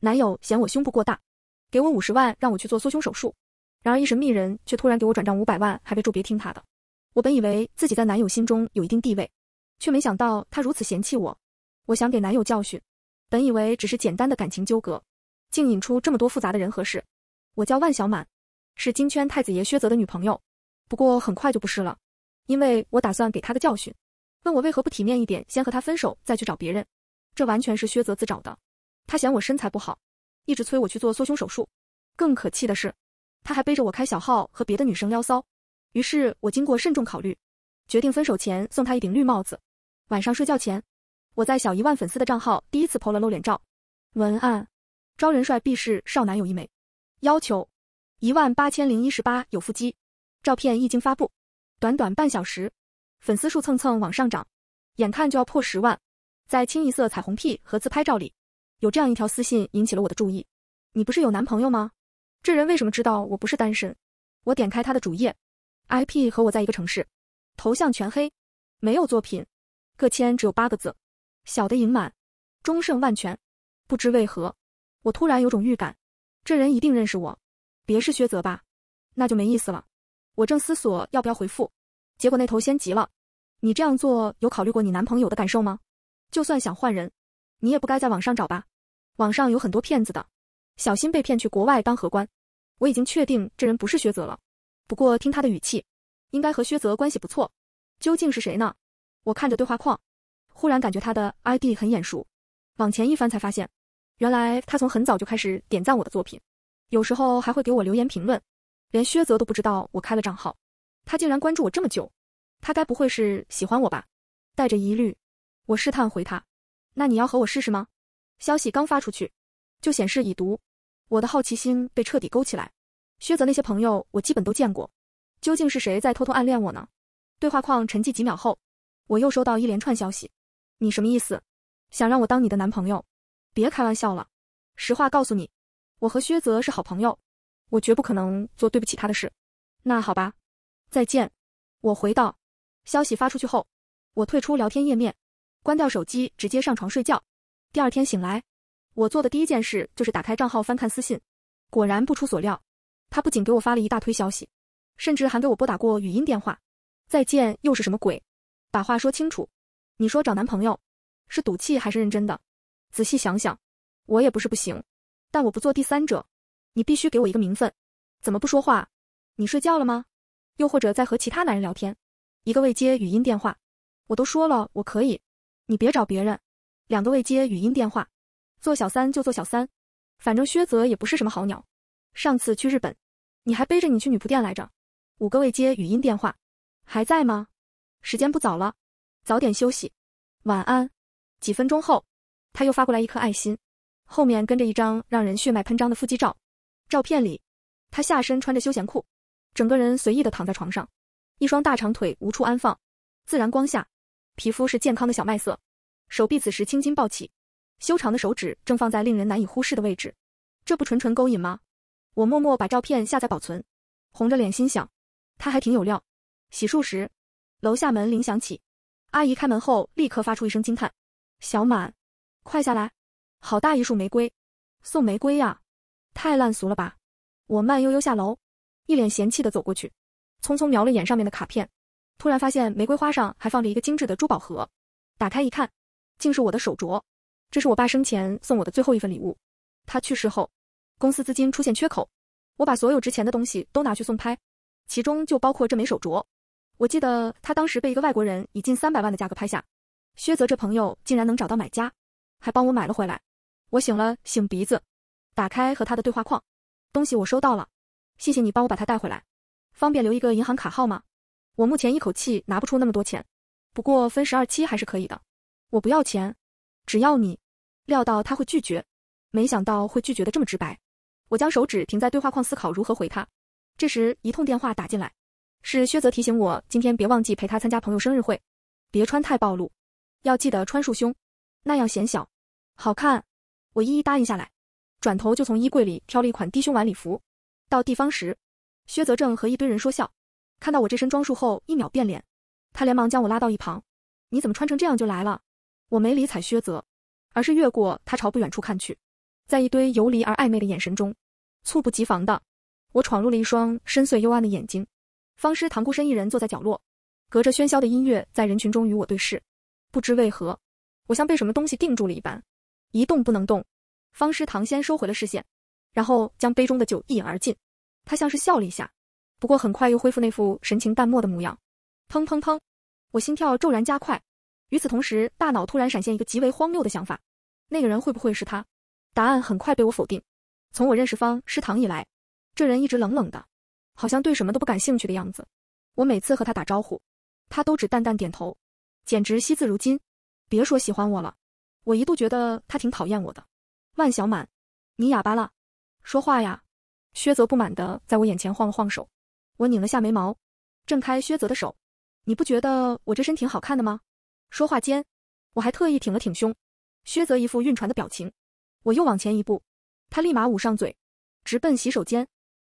男友嫌我胸部过大，给我五十万让我去做缩胸手术。然而一神秘人却突然给我转账五百万，还备注别听他的。我本以为自己在男友心中有一定地位，却没想到他如此嫌弃我。我想给男友教训，本以为只是简单的感情纠葛，竟引出这么多复杂的人和事。我叫万小满，是金圈太子爷薛泽的女朋友，不过很快就不是了，因为我打算给他个教训。问我为何不体面一点，先和他分手再去找别人，这完全是薛泽自找的。他嫌我身材不好，一直催我去做缩胸手术。更可气的是，他还背着我开小号和别的女生撩骚。于是，我经过慎重考虑，决定分手前送他一顶绿帽子。晚上睡觉前，我在小一万粉丝的账号第一次抛了露脸照，文案：招人帅必是少男有一枚，要求一万八千零一十八有腹肌。照片一经发布，短短半小时，粉丝数蹭蹭往上涨，眼看就要破十万，在清一色彩虹屁和自拍照里。有这样一条私信引起了我的注意，你不是有男朋友吗？这人为什么知道我不是单身？我点开他的主页，IP 和我在一个城市，头像全黑，没有作品，个签只有八个字：小的盈满，终胜万全。不知为何，我突然有种预感，这人一定认识我，别是薛泽吧？那就没意思了。我正思索要不要回复，结果那头先急了：你这样做有考虑过你男朋友的感受吗？就算想换人。你也不该在网上找吧，网上有很多骗子的，小心被骗去国外当荷官。我已经确定这人不是薛泽了，不过听他的语气，应该和薛泽关系不错。究竟是谁呢？我看着对话框，忽然感觉他的 ID 很眼熟。往前一翻才发现，原来他从很早就开始点赞我的作品，有时候还会给我留言评论。连薛泽都不知道我开了账号，他竟然关注我这么久，他该不会是喜欢我吧？带着疑虑，我试探回他。那你要和我试试吗？消息刚发出去，就显示已读，我的好奇心被彻底勾起来。薛泽那些朋友，我基本都见过，究竟是谁在偷偷暗恋我呢？对话框沉寂几秒后，我又收到一连串消息。你什么意思？想让我当你的男朋友？别开玩笑了，实话告诉你，我和薛泽是好朋友，我绝不可能做对不起他的事。那好吧，再见。我回道。消息发出去后，我退出聊天页面。关掉手机，直接上床睡觉。第二天醒来，我做的第一件事就是打开账号翻看私信。果然不出所料，他不仅给我发了一大推消息，甚至还给我拨打过语音电话。再见又是什么鬼？把话说清楚。你说找男朋友，是赌气还是认真的？仔细想想，我也不是不行，但我不做第三者。你必须给我一个名分。怎么不说话？你睡觉了吗？又或者在和其他男人聊天？一个未接语音电话。我都说了，我可以。你别找别人，两个未接语音电话，做小三就做小三，反正薛泽也不是什么好鸟。上次去日本，你还背着你去女仆店来着。五个未接语音电话，还在吗？时间不早了，早点休息，晚安。几分钟后，他又发过来一颗爱心，后面跟着一张让人血脉喷张的腹肌照。照片里，他下身穿着休闲裤，整个人随意的躺在床上，一双大长腿无处安放，自然光下。皮肤是健康的小麦色，手臂此时青筋暴起，修长的手指正放在令人难以忽视的位置，这不纯纯勾引吗？我默默把照片下载保存，红着脸心想，他还挺有料。洗漱时，楼下门铃响起，阿姨开门后立刻发出一声惊叹：“小满，快下来，好大一束玫瑰，送玫瑰呀，太烂俗了吧！”我慢悠悠下楼，一脸嫌弃的走过去，匆匆瞄了眼上面的卡片。突然发现玫瑰花上还放着一个精致的珠宝盒，打开一看，竟是我的手镯。这是我爸生前送我的最后一份礼物。他去世后，公司资金出现缺口，我把所有值钱的东西都拿去送拍，其中就包括这枚手镯。我记得他当时被一个外国人以近三百万的价格拍下。薛泽这朋友竟然能找到买家，还帮我买了回来。我醒了，醒鼻子，打开和他的对话框，东西我收到了，谢谢你帮我把它带回来，方便留一个银行卡号吗？我目前一口气拿不出那么多钱，不过分十二期还是可以的。我不要钱，只要你。料到他会拒绝，没想到会拒绝的这么直白。我将手指停在对话框，思考如何回他。这时一通电话打进来，是薛泽提醒我今天别忘记陪他参加朋友生日会，别穿太暴露，要记得穿束胸，那样显小，好看。我一一答应下来，转头就从衣柜里挑了一款低胸晚礼服。到地方时，薛泽正和一堆人说笑。看到我这身装束后，一秒变脸，他连忙将我拉到一旁：“你怎么穿成这样就来了？”我没理睬薛泽，而是越过他朝不远处看去，在一堆游离而暧昧的眼神中，猝不及防的我闯入了一双深邃幽暗的眼睛。方师堂孤身一人坐在角落，隔着喧嚣的音乐在人群中与我对视。不知为何，我像被什么东西定住了一般，一动不能动。方师堂先收回了视线，然后将杯中的酒一饮而尽。他像是笑了一下。不过很快又恢复那副神情淡漠的模样。砰砰砰，我心跳骤然加快。与此同时，大脑突然闪现一个极为荒谬的想法：那个人会不会是他？答案很快被我否定。从我认识方师堂以来，这人一直冷冷的，好像对什么都不感兴趣的样子。我每次和他打招呼，他都只淡淡点头，简直惜字如金。别说喜欢我了，我一度觉得他挺讨厌我的。万小满，你哑巴了？说话呀！薛泽不满的在我眼前晃了晃手。我拧了下眉毛，挣开薛泽的手。你不觉得我这身挺好看的吗？说话间，我还特意挺了挺胸。薛泽一副晕船的表情。我又往前一步，他立马捂上嘴，直奔洗手间。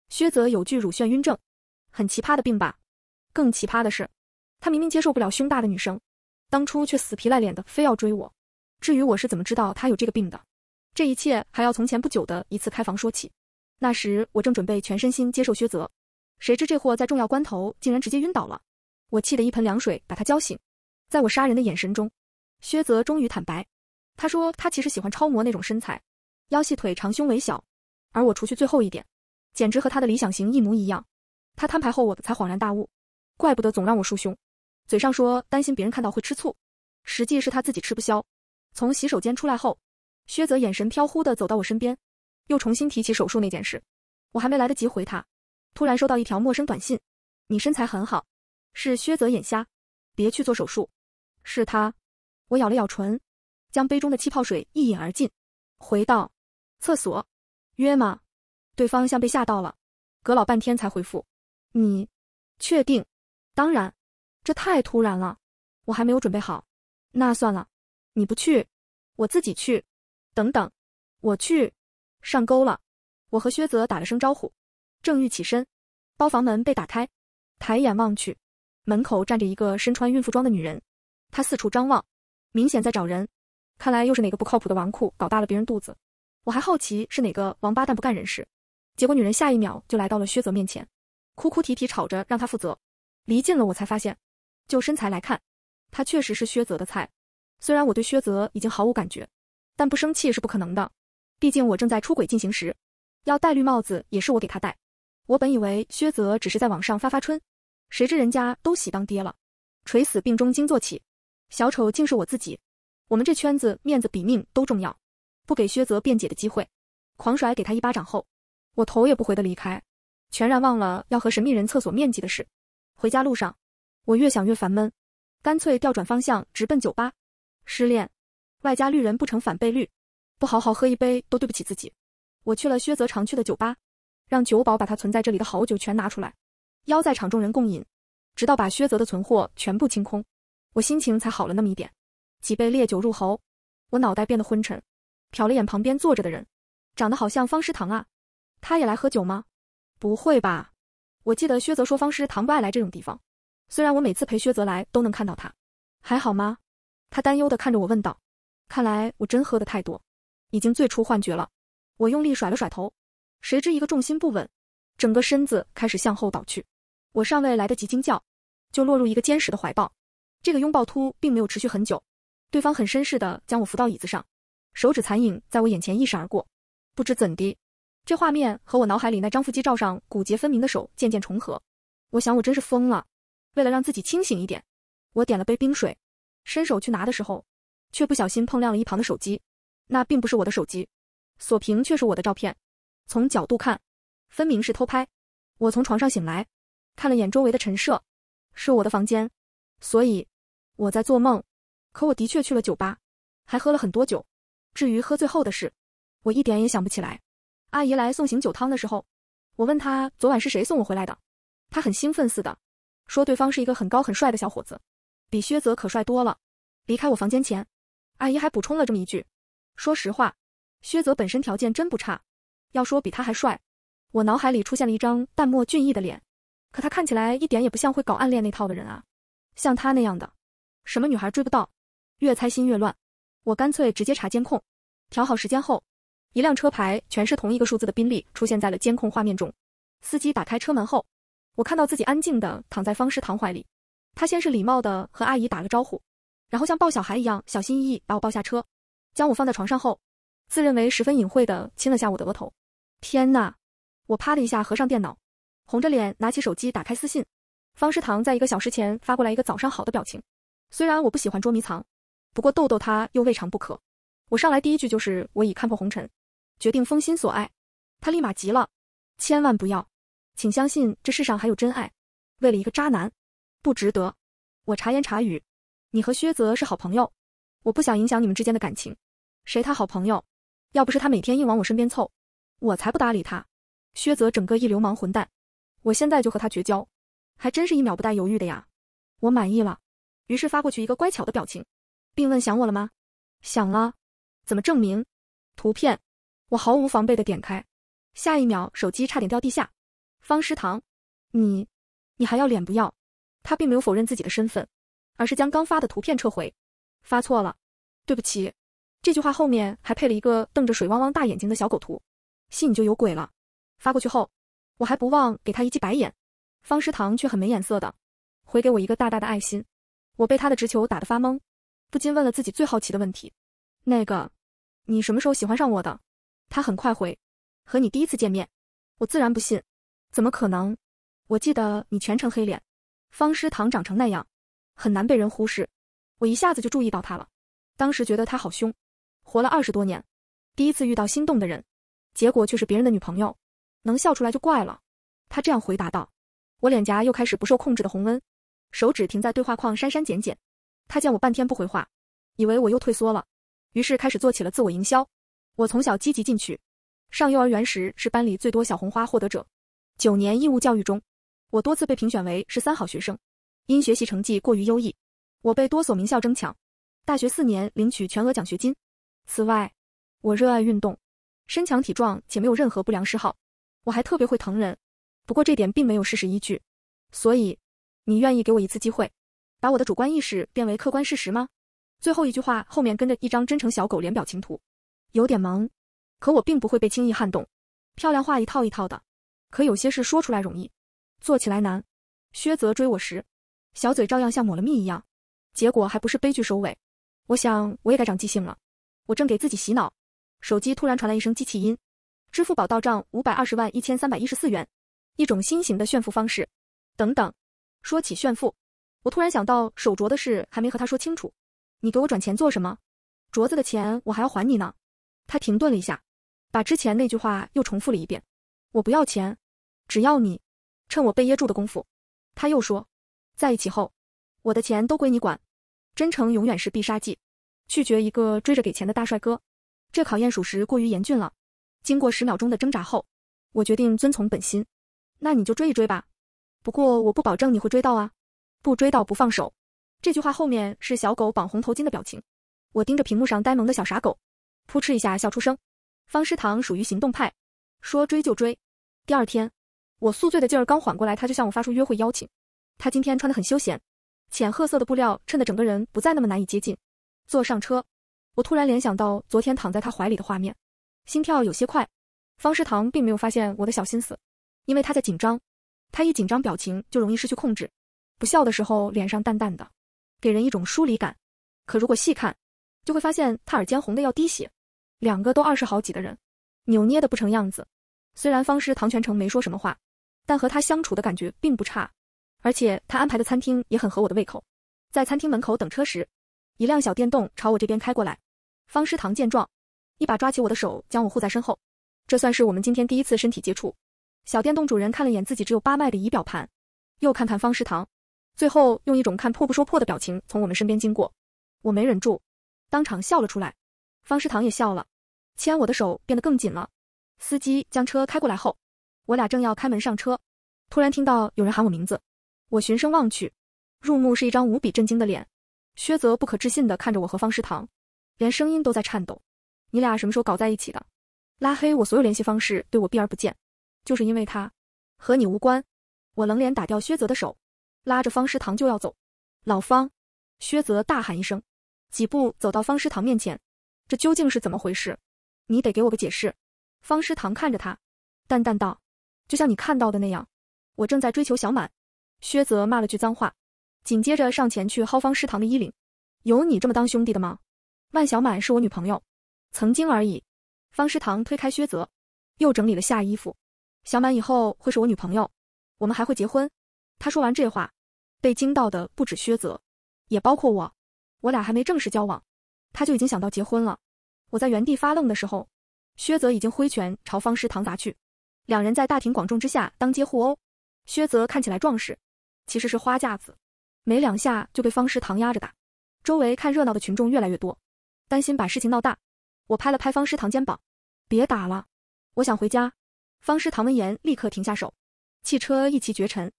薛泽有句乳眩晕症，很奇葩的病吧？更奇葩的是，他明明接受不了胸大的女生，当初却死皮赖脸的非要追我。至于我是怎么知道他有这个病的，这一切还要从前不久的一次开房说起。那时我正准备全身心接受薛泽。谁知这货在重要关头竟然直接晕倒了，我气得一盆凉水把他浇醒。在我杀人的眼神中，薛泽终于坦白，他说他其实喜欢超模那种身材，腰细腿长，胸围小。而我除去最后一点，简直和他的理想型一模一样。他摊牌后，我才恍然大悟，怪不得总让我束胸，嘴上说担心别人看到会吃醋，实际是他自己吃不消。从洗手间出来后，薛泽眼神飘忽地走到我身边，又重新提起手术那件事。我还没来得及回他。突然收到一条陌生短信：“你身材很好，是薛泽眼瞎，别去做手术。”是他。我咬了咬唇，将杯中的气泡水一饮而尽，回到厕所，约吗？”对方像被吓到了，隔老半天才回复：“你确定？当然，这太突然了，我还没有准备好。”那算了，你不去，我自己去。等等，我去，上钩了。我和薛泽打了声招呼。正欲起身，包房门被打开，抬眼望去，门口站着一个身穿孕妇装的女人。她四处张望，明显在找人。看来又是哪个不靠谱的纨绔搞大了别人肚子。我还好奇是哪个王八蛋不干人事，结果女人下一秒就来到了薛泽面前，哭哭啼啼吵着让他负责。离近了我才发现，就身材来看，她确实是薛泽的菜。虽然我对薛泽已经毫无感觉，但不生气是不可能的。毕竟我正在出轨进行时，要戴绿帽子也是我给他戴。我本以为薛泽只是在网上发发春，谁知人家都喜当爹了。垂死病中惊坐起，小丑竟是我自己。我们这圈子面子比命都重要，不给薛泽辩解的机会，狂甩给他一巴掌后，我头也不回的离开，全然忘了要和神秘人厕所面积的事。回家路上，我越想越烦闷，干脆调转方向直奔酒吧。失恋，外加绿人不成反被绿，不好好喝一杯都对不起自己。我去了薛泽常去的酒吧。让酒保把他存在这里的好酒全拿出来，邀在场众人共饮，直到把薛泽的存货全部清空，我心情才好了那么一点。几杯烈酒入喉，我脑袋变得昏沉，瞟了眼旁边坐着的人，长得好像方师堂啊，他也来喝酒吗？不会吧，我记得薛泽说方师堂不爱来这种地方。虽然我每次陪薛泽来都能看到他，还好吗？他担忧的看着我问道。看来我真喝得太多，已经醉出幻觉了。我用力甩了甩头。谁知一个重心不稳，整个身子开始向后倒去。我尚未来得及惊叫，就落入一个坚实的怀抱。这个拥抱突并没有持续很久，对方很绅士的将我扶到椅子上，手指残影在我眼前一闪而过。不知怎的，这画面和我脑海里那张腹肌照上骨节分明的手渐渐重合。我想我真是疯了。为了让自己清醒一点，我点了杯冰水，伸手去拿的时候，却不小心碰亮了一旁的手机。那并不是我的手机，锁屏却是我的照片。从角度看，分明是偷拍。我从床上醒来，看了眼周围的陈设，是我的房间，所以我在做梦。可我的确去了酒吧，还喝了很多酒。至于喝醉后的事，我一点也想不起来。阿姨来送醒酒汤的时候，我问她昨晚是谁送我回来的，她很兴奋似的，说对方是一个很高很帅的小伙子，比薛泽可帅多了。离开我房间前，阿姨还补充了这么一句：说实话，薛泽本身条件真不差。要说比他还帅，我脑海里出现了一张淡漠俊逸的脸，可他看起来一点也不像会搞暗恋那套的人啊！像他那样的，什么女孩追不到，越猜心越乱。我干脆直接查监控，调好时间后，一辆车牌全是同一个数字的宾利出现在了监控画面中。司机打开车门后，我看到自己安静的躺在方师堂怀里。他先是礼貌的和阿姨打了招呼，然后像抱小孩一样小心翼翼把我抱下车，将我放在床上后，自认为十分隐晦的亲了下我的额头。天哪！我啪的一下合上电脑，红着脸拿起手机打开私信。方诗堂在一个小时前发过来一个早上好的表情。虽然我不喜欢捉迷藏，不过逗逗他又未尝不可。我上来第一句就是我已看破红尘，决定封心锁爱。他立马急了，千万不要，请相信这世上还有真爱。为了一个渣男，不值得。我察言察语，你和薛泽是好朋友，我不想影响你们之间的感情。谁他好朋友？要不是他每天硬往我身边凑。我才不搭理他，薛泽整个一流氓混蛋，我现在就和他绝交，还真是一秒不带犹豫的呀，我满意了，于是发过去一个乖巧的表情，并问想我了吗？想了，怎么证明？图片，我毫无防备的点开，下一秒手机差点掉地下。方诗棠，你，你还要脸不要？他并没有否认自己的身份，而是将刚发的图片撤回，发错了，对不起。这句话后面还配了一个瞪着水汪汪大眼睛的小狗图。信你就有鬼了。发过去后，我还不忘给他一记白眼。方诗堂却很没眼色的回给我一个大大的爱心，我被他的直球打得发懵，不禁问了自己最好奇的问题：那个，你什么时候喜欢上我的？他很快回：和你第一次见面。我自然不信，怎么可能？我记得你全程黑脸。方诗堂长成那样，很难被人忽视，我一下子就注意到他了。当时觉得他好凶。活了二十多年，第一次遇到心动的人。结果却是别人的女朋友，能笑出来就怪了。他这样回答道：“我脸颊又开始不受控制的红温，手指停在对话框删删减减。”他见我半天不回话，以为我又退缩了，于是开始做起了自我营销。我从小积极进取，上幼儿园时是班里最多小红花获得者。九年义务教育中，我多次被评选为是三好学生。因学习成绩过于优异，我被多所名校争抢。大学四年领取全额奖学金。此外，我热爱运动。身强体壮且没有任何不良嗜好，我还特别会疼人，不过这点并没有事实依据，所以你愿意给我一次机会，把我的主观意识变为客观事实吗？最后一句话后面跟着一张真诚小狗脸表情图，有点萌，可我并不会被轻易撼动。漂亮话一套一套的，可有些事说出来容易，做起来难。薛泽追我时，小嘴照样像抹了蜜一样，结果还不是悲剧收尾。我想我也该长记性了，我正给自己洗脑。手机突然传来一声机器音，支付宝到账五百二十万一千三百一十四元，一种新型的炫富方式。等等，说起炫富，我突然想到手镯的事还没和他说清楚。你给我转钱做什么？镯子的钱我还要还你呢。他停顿了一下，把之前那句话又重复了一遍。我不要钱，只要你趁我被噎住的功夫，他又说，在一起后，我的钱都归你管。真诚永远是必杀技，拒绝一个追着给钱的大帅哥。这考验属实过于严峻了。经过十秒钟的挣扎后，我决定遵从本心。那你就追一追吧，不过我不保证你会追到啊，不追到不放手。这句话后面是小狗绑红头巾的表情。我盯着屏幕上呆萌的小傻狗，噗嗤一下笑出声。方师堂属于行动派，说追就追。第二天，我宿醉的劲儿刚缓过来，他就向我发出约会邀请。他今天穿得很休闲，浅褐色的布料衬得整个人不再那么难以接近。坐上车。我突然联想到昨天躺在他怀里的画面，心跳有些快。方师堂并没有发现我的小心思，因为他在紧张。他一紧张，表情就容易失去控制。不笑的时候，脸上淡淡的，给人一种疏离感。可如果细看，就会发现他耳尖红的要滴血。两个都二十好几的人，扭捏的不成样子。虽然方师堂全程没说什么话，但和他相处的感觉并不差。而且他安排的餐厅也很合我的胃口。在餐厅门口等车时。一辆小电动朝我这边开过来，方师堂见状，一把抓起我的手，将我护在身后。这算是我们今天第一次身体接触。小电动主人看了眼自己只有八迈的仪表盘，又看看方师堂，最后用一种看破不说破的表情从我们身边经过。我没忍住，当场笑了出来。方师堂也笑了，牵我的手变得更紧了。司机将车开过来后，我俩正要开门上车，突然听到有人喊我名字。我循声望去，入目是一张无比震惊的脸。薛泽不可置信地看着我和方师堂，连声音都在颤抖。你俩什么时候搞在一起的？拉黑我所有联系方式，对我避而不见，就是因为他，和你无关。我冷脸打掉薛泽的手，拉着方师堂就要走。老方，薛泽大喊一声，几步走到方师堂面前。这究竟是怎么回事？你得给我个解释。方师堂看着他，淡淡道：“就像你看到的那样，我正在追求小满。”薛泽骂了句脏话。紧接着上前去薅方师堂的衣领，有你这么当兄弟的吗？万小满是我女朋友，曾经而已。方师堂推开薛泽，又整理了下衣服。小满以后会是我女朋友，我们还会结婚。他说完这话，被惊到的不止薛泽，也包括我。我俩还没正式交往，他就已经想到结婚了。我在原地发愣的时候，薛泽已经挥拳朝方师堂砸去，两人在大庭广众之下当街互殴。薛泽看起来壮实，其实是花架子。没两下就被方师堂压着打，周围看热闹的群众越来越多，担心把事情闹大。我拍了拍方师堂肩膀，别打了，我想回家。方师堂闻言立刻停下手，汽车一骑绝尘，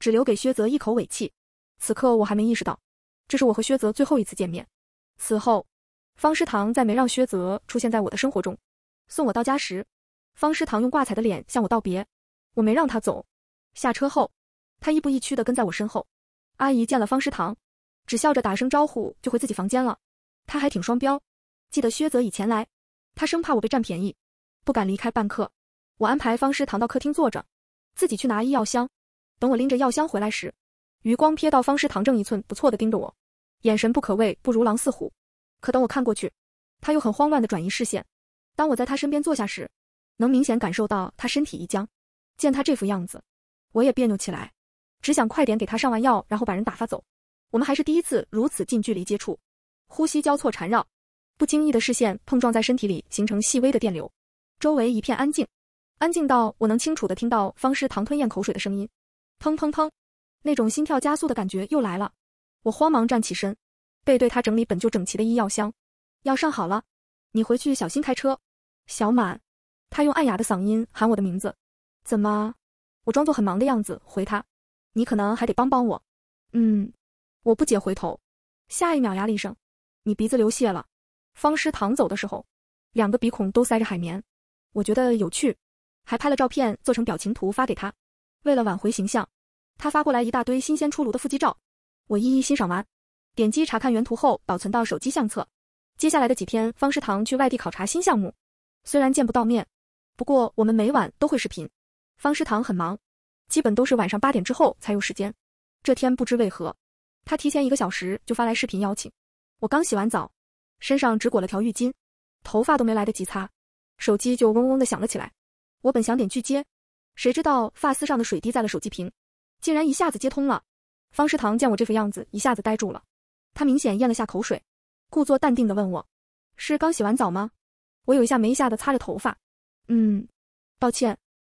只留给薛泽一口尾气。此刻我还没意识到，这是我和薛泽最后一次见面。此后，方师堂再没让薛泽出现在我的生活中。送我到家时，方师堂用挂彩的脸向我道别，我没让他走。下车后，他亦步亦趋地跟在我身后。阿姨见了方师堂，只笑着打声招呼就回自己房间了。她还挺双标，记得薛泽以前来，他生怕我被占便宜，不敢离开半刻。我安排方师堂到客厅坐着，自己去拿医药箱。等我拎着药箱回来时，余光瞥到方师堂正一寸不错的盯着我，眼神不可谓不如狼似虎。可等我看过去，他又很慌乱的转移视线。当我在他身边坐下时，能明显感受到他身体一僵。见他这副样子，我也别扭起来。只想快点给他上完药，然后把人打发走。我们还是第一次如此近距离接触，呼吸交错缠绕，不经意的视线碰撞在身体里，形成细微的电流。周围一片安静，安静到我能清楚的听到方师堂吞咽口水的声音，砰砰砰，那种心跳加速的感觉又来了。我慌忙站起身，背对他整理本就整齐的医药箱，药上好了，你回去小心开车。小满，他用暗哑的嗓音喊我的名字。怎么？我装作很忙的样子回他。你可能还得帮帮我，嗯，我不解回头，下一秒呀了一声，你鼻子流血了。方师堂走的时候，两个鼻孔都塞着海绵，我觉得有趣，还拍了照片做成表情图发给他。为了挽回形象，他发过来一大堆新鲜出炉的腹肌照，我一一欣赏完，点击查看原图后保存到手机相册。接下来的几天，方师堂去外地考察新项目，虽然见不到面，不过我们每晚都会视频。方师堂很忙。基本都是晚上八点之后才有时间。这天不知为何，他提前一个小时就发来视频邀请。我刚洗完澡，身上只裹了条浴巾，头发都没来得及擦，手机就嗡嗡的响了起来。我本想点拒接，谁知道发丝上的水滴在了手机屏，竟然一下子接通了。方食堂见我这副样子，一下子呆住了。他明显咽了下口水，故作淡定的问我：“是刚洗完澡吗？”我有一下没一下的擦着头发，“嗯，抱歉，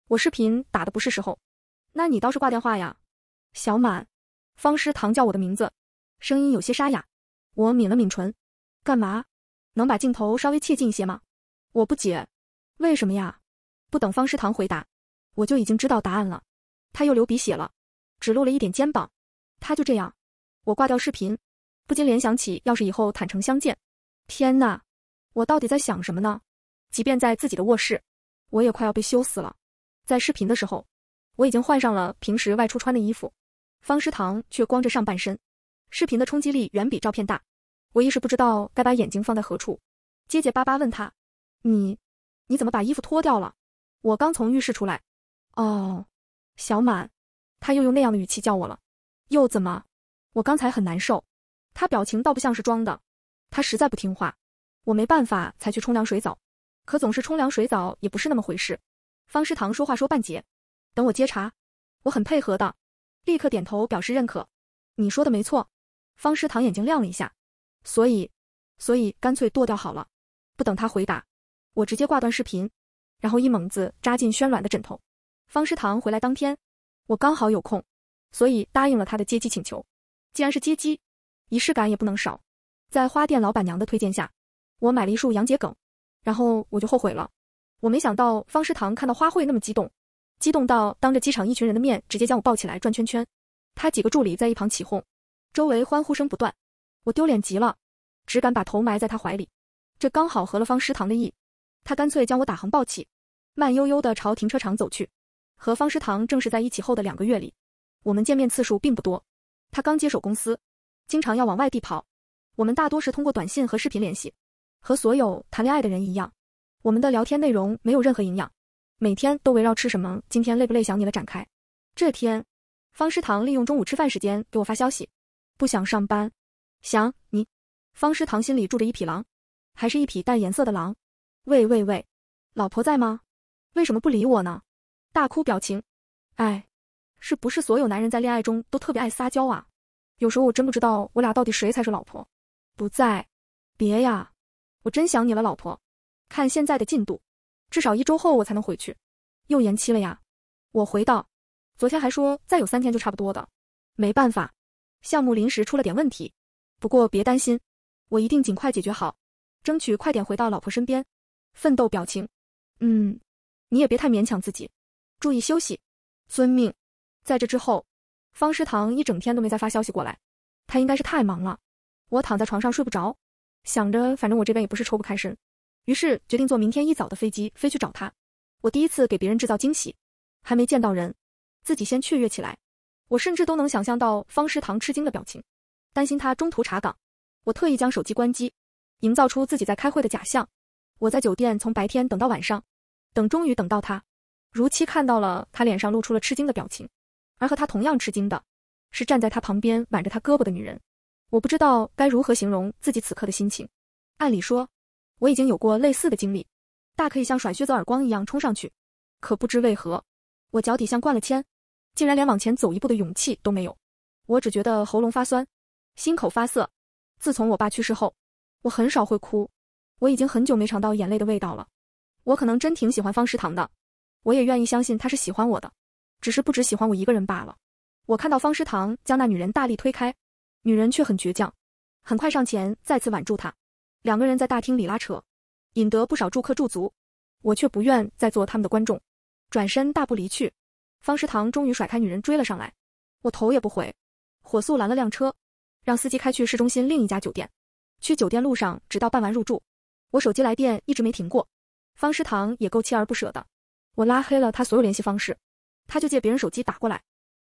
我视频打的不是时候。”那你倒是挂电话呀，小满。方师堂叫我的名字，声音有些沙哑。我抿了抿唇，干嘛？能把镜头稍微切近一些吗？我不解，为什么呀？不等方师堂回答，我就已经知道答案了。他又流鼻血了，只露了一点肩膀。他就这样。我挂掉视频，不禁联想起，要是以后坦诚相见，天呐，我到底在想什么呢？即便在自己的卧室，我也快要被羞死了。在视频的时候。我已经换上了平时外出穿的衣服，方师堂却光着上半身，视频的冲击力远比照片大。我一时不知道该把眼睛放在何处，结结巴巴问他：“你你怎么把衣服脱掉了？我刚从浴室出来。”哦，小满，他又用那样的语气叫我了。又怎么？我刚才很难受。他表情倒不像是装的，他实在不听话，我没办法才去冲凉水澡。可总是冲凉水澡也不是那么回事。方师堂说话说半截。等我接茬。”我很配合的，立刻点头表示认可。你说的没错，方师堂眼睛亮了一下。所以，所以干脆剁掉好了。不等他回答，我直接挂断视频，然后一猛子扎进轩软的枕头。方师堂回来当天，我刚好有空，所以答应了他的接机请求。既然是接机，仪式感也不能少。在花店老板娘的推荐下，我买了一束洋桔梗，然后我就后悔了。我没想到方师堂看到花卉那么激动。激动到当着机场一群人的面，直接将我抱起来转圈圈。他几个助理在一旁起哄，周围欢呼声不断。我丢脸极了，只敢把头埋在他怀里。这刚好合了方师堂的意，他干脆将我打横抱起，慢悠悠的朝停车场走去。和方师堂正式在一起后的两个月里，我们见面次数并不多。他刚接手公司，经常要往外地跑，我们大多是通过短信和视频联系。和所有谈恋爱的人一样，我们的聊天内容没有任何营养。每天都围绕吃什么，今天累不累，想你了展开。这天，方师堂利用中午吃饭时间给我发消息，不想上班，想你。方师堂心里住着一匹狼，还是一匹淡颜色的狼。喂喂喂，老婆在吗？为什么不理我呢？大哭表情。哎，是不是所有男人在恋爱中都特别爱撒娇啊？有时候我真不知道我俩到底谁才是老婆。不在，别呀，我真想你了，老婆。看现在的进度。至少一周后我才能回去，又延期了呀！我回道，昨天还说再有三天就差不多的。没办法，项目临时出了点问题。不过别担心，我一定尽快解决好，争取快点回到老婆身边。奋斗表情。嗯，你也别太勉强自己，注意休息。遵命。在这之后，方师堂一整天都没再发消息过来，他应该是太忙了。我躺在床上睡不着，想着反正我这边也不是抽不开身。于是决定坐明天一早的飞机飞去找他。我第一次给别人制造惊喜，还没见到人，自己先雀跃起来。我甚至都能想象到方师堂吃惊的表情，担心他中途查岗，我特意将手机关机，营造出自己在开会的假象。我在酒店从白天等到晚上，等终于等到他，如期看到了他脸上露出了吃惊的表情。而和他同样吃惊的，是站在他旁边挽着他胳膊的女人。我不知道该如何形容自己此刻的心情，按理说。我已经有过类似的经历，大可以像甩靴子耳光一样冲上去，可不知为何，我脚底像灌了铅，竟然连往前走一步的勇气都没有。我只觉得喉咙发酸，心口发涩。自从我爸去世后，我很少会哭，我已经很久没尝到眼泪的味道了。我可能真挺喜欢方食堂的，我也愿意相信他是喜欢我的，只是不只喜欢我一个人罢了。我看到方食堂将那女人大力推开，女人却很倔强，很快上前再次挽住他。两个人在大厅里拉扯，引得不少住客驻足。我却不愿再做他们的观众，转身大步离去。方石堂终于甩开女人追了上来，我头也不回，火速拦了辆车，让司机开去市中心另一家酒店。去酒店路上，直到办完入住，我手机来电一直没停过。方石堂也够锲而不舍的，我拉黑了他所有联系方式，他就借别人手机打过来，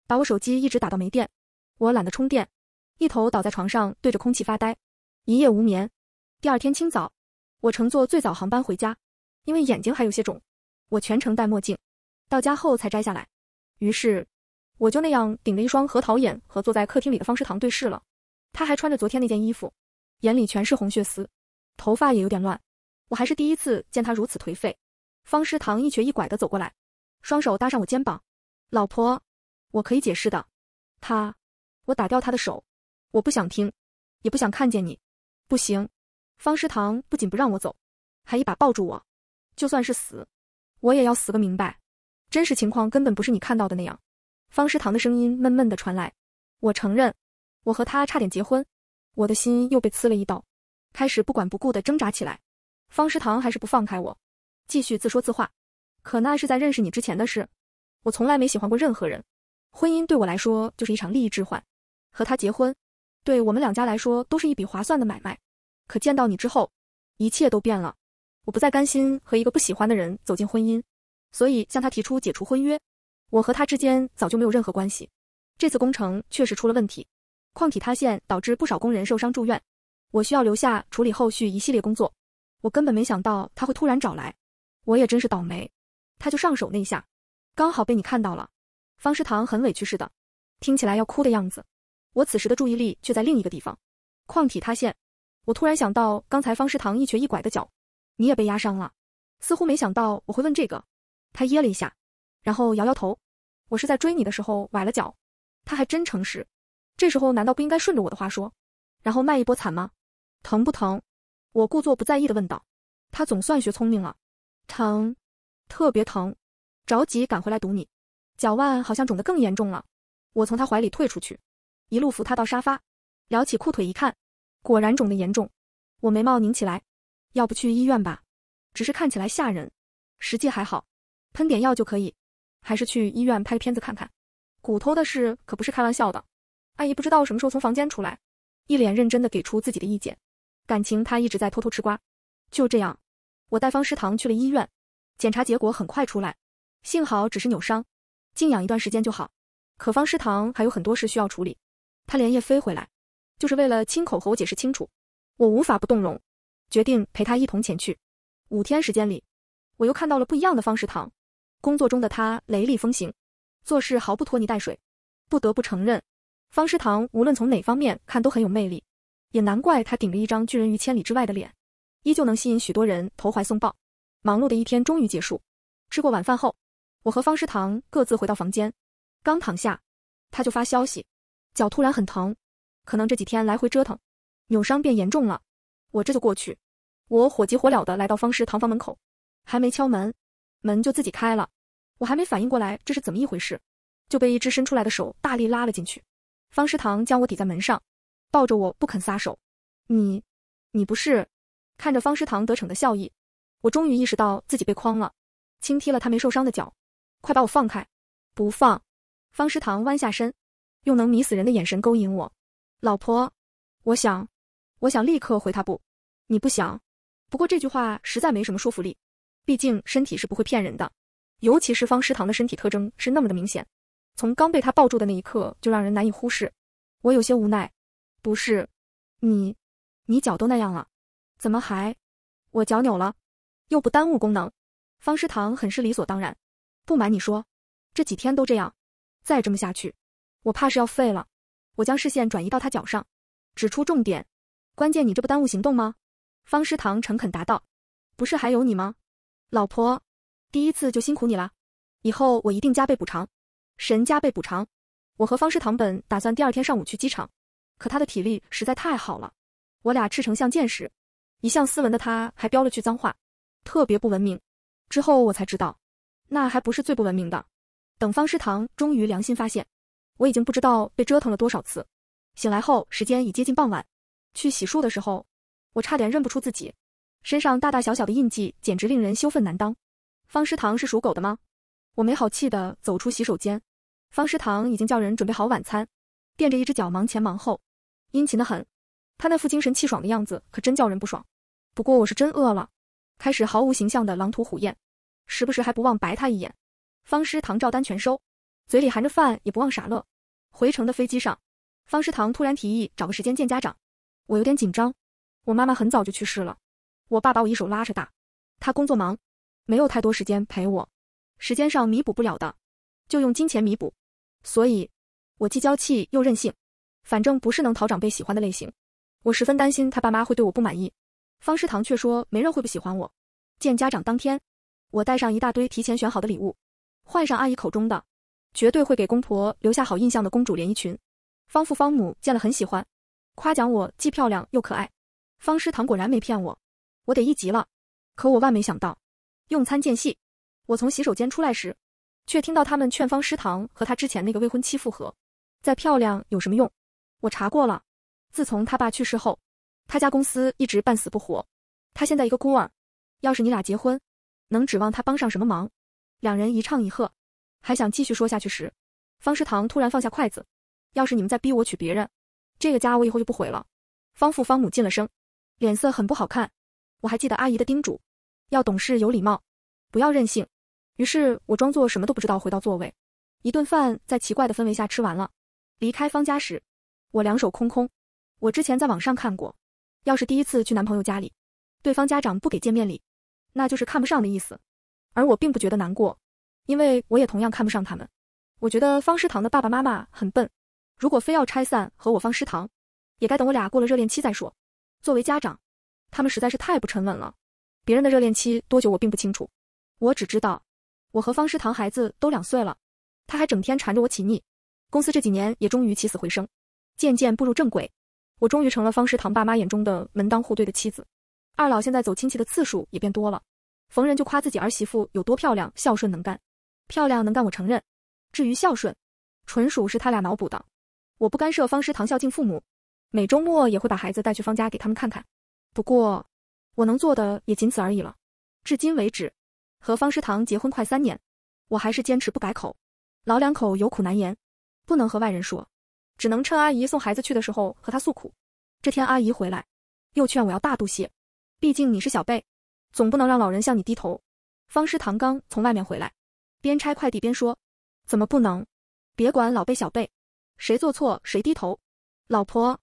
把我手机一直打到没电。我懒得充电，一头倒在床上，对着空气发呆，一夜无眠。第二天清早，我乘坐最早航班回家，因为眼睛还有些肿，我全程戴墨镜，到家后才摘下来。于是，我就那样顶着一双核桃眼和坐在客厅里的方世堂对视了。他还穿着昨天那件衣服，眼里全是红血丝，头发也有点乱。我还是第一次见他如此颓废。方世堂一瘸一拐地走过来，双手搭上我肩膀：“老婆，我可以解释的。”他，我打掉他的手。我不想听，也不想看见你，不行。方师堂不仅不让我走，还一把抱住我。就算是死，我也要死个明白。真实情况根本不是你看到的那样。方师堂的声音闷闷的传来。我承认，我和他差点结婚，我的心又被刺了一刀，开始不管不顾的挣扎起来。方师堂还是不放开我，继续自说自话。可那是在认识你之前的事。我从来没喜欢过任何人。婚姻对我来说就是一场利益置换。和他结婚，对我们两家来说都是一笔划算的买卖。可见到你之后，一切都变了。我不再甘心和一个不喜欢的人走进婚姻，所以向他提出解除婚约。我和他之间早就没有任何关系。这次工程确实出了问题，矿体塌陷导致不少工人受伤住院，我需要留下处理后续一系列工作。我根本没想到他会突然找来，我也真是倒霉。他就上手那一下，刚好被你看到了。方诗堂很委屈似的，听起来要哭的样子。我此时的注意力却在另一个地方，矿体塌陷。我突然想到，刚才方食堂一瘸一拐的脚，你也被压伤了。似乎没想到我会问这个，他噎了一下，然后摇摇头。我是在追你的时候崴了脚。他还真诚实。这时候难道不应该顺着我的话说，然后卖一波惨吗？疼不疼？我故作不在意的问道。他总算学聪明了，疼，特别疼。着急赶回来堵你，脚腕好像肿得更严重了。我从他怀里退出去，一路扶他到沙发，撩起裤腿一看。果然肿的严重，我眉毛拧起来，要不去医院吧？只是看起来吓人，实际还好，喷点药就可以。还是去医院拍片子看看，骨头的事可不是开玩笑的。阿姨不知道什么时候从房间出来，一脸认真的给出自己的意见，感情她一直在偷偷吃瓜。就这样，我带方师堂去了医院，检查结果很快出来，幸好只是扭伤，静养一段时间就好。可方师堂还有很多事需要处理，他连夜飞回来。就是为了亲口和我解释清楚，我无法不动容，决定陪他一同前去。五天时间里，我又看到了不一样的方石堂。工作中的他雷厉风行，做事毫不拖泥带水，不得不承认，方石堂无论从哪方面看都很有魅力。也难怪他顶着一张拒人于千里之外的脸，依旧能吸引许多人投怀送抱。忙碌的一天终于结束，吃过晚饭后，我和方石堂各自回到房间，刚躺下，他就发消息，脚突然很疼。可能这几天来回折腾，扭伤变严重了。我这就过去。我火急火燎的来到方师堂房门口，还没敲门，门就自己开了。我还没反应过来这是怎么一回事，就被一只伸出来的手大力拉了进去。方师堂将我抵在门上，抱着我不肯撒手。你，你不是看着方师堂得逞的笑意，我终于意识到自己被诓了，轻踢了他没受伤的脚，快把我放开！不放。方师堂弯下身，用能迷死人的眼神勾引我。老婆，我想，我想立刻回他不？你不想？不过这句话实在没什么说服力，毕竟身体是不会骗人的，尤其是方食堂的身体特征是那么的明显，从刚被他抱住的那一刻就让人难以忽视。我有些无奈，不是，你，你脚都那样了，怎么还？我脚扭了，又不耽误功能。方食堂很是理所当然。不瞒你说，这几天都这样，再这么下去，我怕是要废了。我将视线转移到他脚上，指出重点，关键你这不耽误行动吗？方师堂诚恳答道：“不是还有你吗，老婆？第一次就辛苦你了，以后我一定加倍补偿，神加倍补偿。”我和方师堂本打算第二天上午去机场，可他的体力实在太好了，我俩赤诚相见时，一向斯文的他还飙了句脏话，特别不文明。之后我才知道，那还不是最不文明的。等方师堂终于良心发现。我已经不知道被折腾了多少次，醒来后时间已接近傍晚。去洗漱的时候，我差点认不出自己，身上大大小小的印记简直令人羞愤难当。方师堂是属狗的吗？我没好气地走出洗手间。方师堂已经叫人准备好晚餐，垫着一只脚忙前忙后，殷勤得很。他那副精神气爽的样子可真叫人不爽。不过我是真饿了，开始毫无形象的狼吞虎咽，时不时还不忘白他一眼。方师堂照单全收。嘴里含着饭，也不忘傻乐。回程的飞机上，方师堂突然提议找个时间见家长。我有点紧张。我妈妈很早就去世了，我爸把我一手拉着大，他工作忙，没有太多时间陪我。时间上弥补不了的，就用金钱弥补。所以，我既娇气又任性，反正不是能讨长辈喜欢的类型。我十分担心他爸妈会对我不满意。方师堂却说没人会不喜欢我。见家长当天，我带上一大堆提前选好的礼物，换上阿姨口中的。绝对会给公婆留下好印象的公主连衣裙，方父方母见了很喜欢，夸奖我既漂亮又可爱。方师堂果然没骗我，我得意极了。可我万没想到，用餐间隙，我从洗手间出来时，却听到他们劝方师堂和他之前那个未婚妻复合。再漂亮有什么用？我查过了，自从他爸去世后，他家公司一直半死不活，他现在一个孤儿，要是你俩结婚，能指望他帮上什么忙？两人一唱一和。还想继续说下去时，方石堂突然放下筷子。要是你们再逼我娶别人，这个家我以后就不回了。方父方母进了声，脸色很不好看。我还记得阿姨的叮嘱，要懂事有礼貌，不要任性。于是我装作什么都不知道，回到座位。一顿饭在奇怪的氛围下吃完了。离开方家时，我两手空空。我之前在网上看过，要是第一次去男朋友家里，对方家长不给见面礼，那就是看不上的意思。而我并不觉得难过。因为我也同样看不上他们，我觉得方诗棠的爸爸妈妈很笨。如果非要拆散和我方诗棠，也该等我俩过了热恋期再说。作为家长，他们实在是太不沉稳了。别人的热恋期多久我并不清楚，我只知道我和方诗棠孩子都两岁了，他还整天缠着我起腻。公司这几年也终于起死回生，渐渐步入正轨。我终于成了方诗棠爸妈眼中的门当户对的妻子，二老现在走亲戚的次数也变多了，逢人就夸自己儿媳妇有多漂亮、孝顺、能干。漂亮能干我承认，至于孝顺，纯属是他俩脑补的。我不干涉方师堂孝敬父母，每周末也会把孩子带去方家给他们看看。不过，我能做的也仅此而已了。至今为止，和方师堂结婚快三年，我还是坚持不改口。老两口有苦难言，不能和外人说，只能趁阿姨送孩子去的时候和他诉苦。这天阿姨回来，又劝我要大度些，毕竟你是小辈，总不能让老人向你低头。方师堂刚从外面回来。边拆快递边说：“怎么不能？别管老辈小辈，谁做错谁低头。”老婆，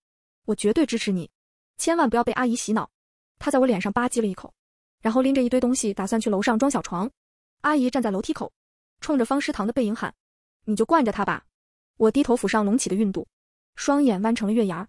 我绝对支持你，千万不要被阿姨洗脑。她在我脸上吧唧了一口，然后拎着一堆东西打算去楼上装小床。阿姨站在楼梯口，冲着方师堂的背影喊：“你就惯着他吧。”我低头抚上隆起的孕肚，双眼弯成了月牙儿。